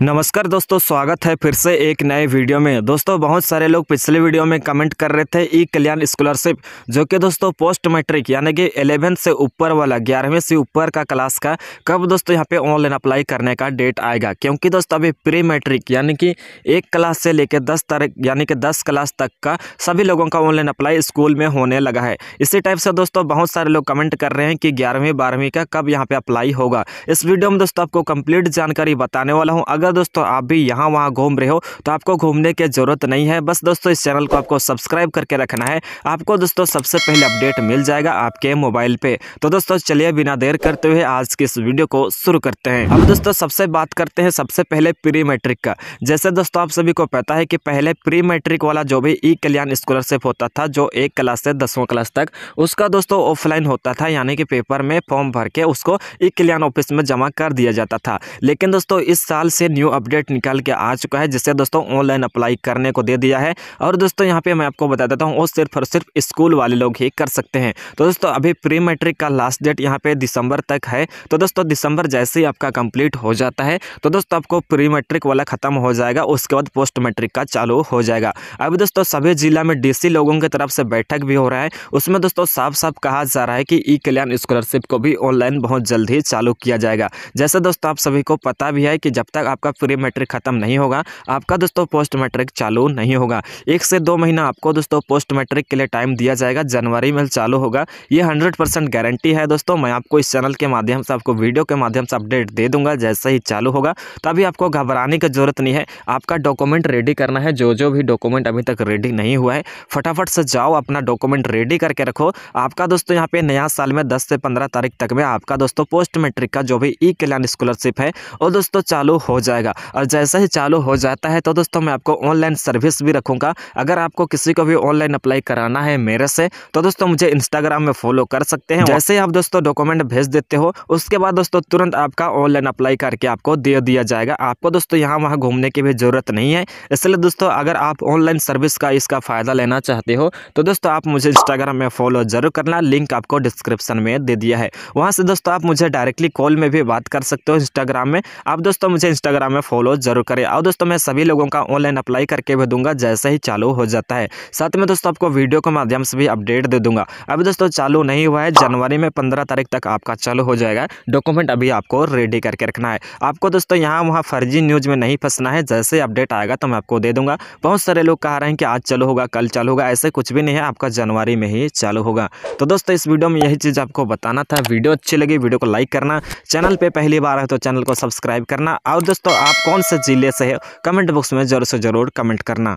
नमस्कार दोस्तों स्वागत है फिर से एक नए वीडियो में दोस्तों बहुत सारे लोग पिछले वीडियो में कमेंट कर रहे थे ई कल्याण स्कॉलरशिप जो कि दोस्तों पोस्ट मैट्रिक यानी कि एलेवेंथ से ऊपर वाला ग्यारहवीं से ऊपर का क्लास का कब दोस्तों यहाँ पे ऑनलाइन अप्लाई करने का डेट आएगा क्योंकि दोस्तों अभी प्री मैट्रिक यानी कि एक क्लास से लेकर दस तारीख यानी कि दस क्लास तक का सभी लोगों का ऑनलाइन अप्लाई स्कूल में होने लगा है इसी टाइप से दोस्तों बहुत सारे लोग कमेंट कर रहे हैं कि ग्यारहवीं बारहवीं का कब यहाँ पर अप्लाई होगा इस वीडियो में दोस्तों आपको कंप्लीट जानकारी बताने वाला हूँ अगर दोस्तों आप भी यहाँ वहाँ घूम रहे हो तो आपको घूमने की ज़रूरत नहीं है बस दोस्तों इस चैनल को आपको सब्सक्राइब करके रखना है आपको दोस्तों सबसे पहले अपडेट मिल जाएगा आपके मोबाइल पे तो दोस्तों चलिए बिना देर करते हुए आज की इस वीडियो को शुरू करते हैं अब दोस्तों सबसे बात करते हैं सबसे पहले प्री मैट्रिक का जैसे दोस्तों आप सभी को पता है कि पहले प्री मैट्रिक वाला जो भी ई कल्याण स्कॉलरशिप होता था जो एक क्लास से दसवां क्लास तक उसका दोस्तों ऑफलाइन होता था यानी कि पेपर में फॉर्म भर के उसको ई कल्याण ऑफिस में जमा कर दिया जाता था लेकिन दोस्तों इस साल से न्यू अपडेट निकल के आ चुका है जिससे दोस्तों ऑनलाइन अप्लाई करने को दे दिया है और दोस्तों यहाँ पे मैं आपको बता देता हूँ वो सिर्फ और सिर्फ स्कूल वाले लोग ही कर सकते हैं तो दोस्तों अभी प्री मैट्रिक का लास्ट डेट यहाँ पे दिसंबर तक है तो दोस्तों दिसंबर जैसे ही आपका कंप्लीट हो जाता है तो दोस्तों आपको प्री मैट्रिक वाला ख़त्म हो जाएगा उसके बाद पोस्ट मैट्रिक का चालू हो जाएगा अभी दोस्तों सभी जिला में सी लोगों की तरफ से बैठक भी हो रहा है उसमें दोस्तों साफ साफ कहा जा रहा है कि ई कल्याण स्कॉलरशिप को भी ऑनलाइन बहुत जल्द ही चालू किया जाएगा जैसे दोस्तों आप सभी को पता भी है कि जब तक आप आपका प्री मैट्रिक ख़त्म नहीं होगा आपका दोस्तों पोस्ट मैट्रिक चालू नहीं होगा एक से दो महीना आपको दोस्तों पोस्ट मैट्रिक के लिए टाइम दिया जाएगा जनवरी में चालू होगा ये हंड्रेड परसेंट गारंटी है दोस्तों मैं आपको इस चैनल के माध्यम से आपको वीडियो के माध्यम से अपडेट दे दूंगा जैसे ही चालू होगा तभी आपको घबराने की जरूरत नहीं है आपका डॉक्यूमेंट रेडी करना है जो जो भी डॉक्यूमेंट अभी तक रेडी नहीं हुआ है फटाफट से जाओ अपना डॉक्यूमेंट रेडी करके रखो आपका दोस्तों यहाँ पे नया साल में दस से पंद्रह तारीख तक में आपका दोस्तों पोस्ट मैट्रिक का जो भी ई कल्याण स्कॉलरशिप है वो दोस्तों चालू हो जाए जाएगा और जैसे ही चालू हो जाता है तो दोस्तों मैं आपको ऑनलाइन सर्विस भी रखूँगा अगर आपको किसी को भी ऑनलाइन अप्लाई कराना है मेरे से तो दोस्तों मुझे इंस्टाग्राम में फॉलो कर सकते हैं जैसे ही आप दोस्तों डॉक्यूमेंट भेज देते हो उसके बाद दोस्तों तुरंत आपका ऑनलाइन अप्लाई करके आपको दे दिया जाएगा आपको दोस्तों यहाँ वहाँ घूमने की भी ज़रूरत नहीं है इसलिए दोस्तों अगर आप ऑनलाइन सर्विस का इसका फ़ायदा लेना चाहते हो तो दोस्तों आप मुझे इंस्टाग्राम में फॉलो ज़रूर करना लिंक आपको डिस्क्रिप्शन में दे दिया है वहाँ से दोस्तों आप मुझे डायरेक्टली कॉल में भी बात कर सकते हो इंस्टाग्राम में आप दोस्तों मुझे इंस्टाग्राम इंस्टाग्राम में फॉलो जरूर करें और दोस्तों मैं सभी लोगों का ऑनलाइन अप्लाई करके भी दूंगा जैसे ही चालू हो जाता है साथ में दोस्तों आपको वीडियो के माध्यम से भी अपडेट दे दूंगा अभी दोस्तों चालू नहीं हुआ है जनवरी में पंद्रह तारीख तक आपका चालू हो जाएगा डॉक्यूमेंट अभी आपको रेडी करके रखना है आपको दोस्तों यहाँ वहाँ फर्जी न्यूज़ में नहीं फंसना है जैसे अपडेट आएगा तो मैं आपको दे दूंगा बहुत सारे लोग कह रहे हैं कि आज चालू होगा कल चालू होगा ऐसे कुछ भी नहीं है आपका जनवरी में ही चालू होगा तो दोस्तों इस वीडियो में यही चीज़ आपको बताना था वीडियो अच्छी लगी वीडियो को लाइक करना चैनल पे पहली बार है तो चैनल को सब्सक्राइब करना और दोस्तों आप कौन से ज़िले से है कमेंट बॉक्स में ज़रूर से ज़रूर कमेंट करना